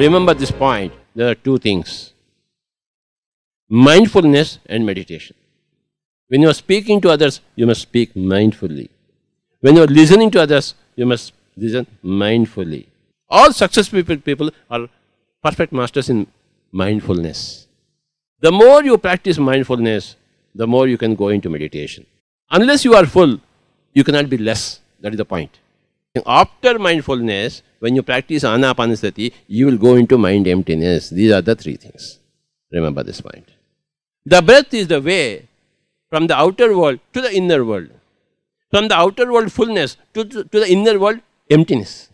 Remember this point, there are two things. Mindfulness and meditation. When you are speaking to others, you must speak mindfully. When you are listening to others, you must listen mindfully. All successful people are perfect masters in mindfulness. The more you practice mindfulness, the more you can go into meditation. Unless you are full, you cannot be less. That is the point. After mindfulness, when you practice anapanasati, you will go into mind emptiness. These are the three things. Remember this point. The breath is the way from the outer world to the inner world. From the outer world, fullness, to, to, to the inner world, emptiness.